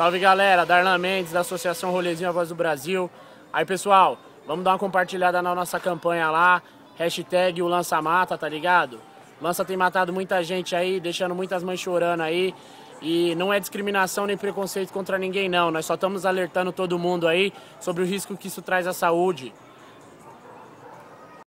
Salve galera, Darlan Mendes da Associação Rolezinho A Voz do Brasil. Aí pessoal, vamos dar uma compartilhada na nossa campanha lá, hashtag o Lança Mata, tá ligado? Lança tem matado muita gente aí, deixando muitas mães chorando aí. E não é discriminação nem preconceito contra ninguém não, nós só estamos alertando todo mundo aí sobre o risco que isso traz à saúde.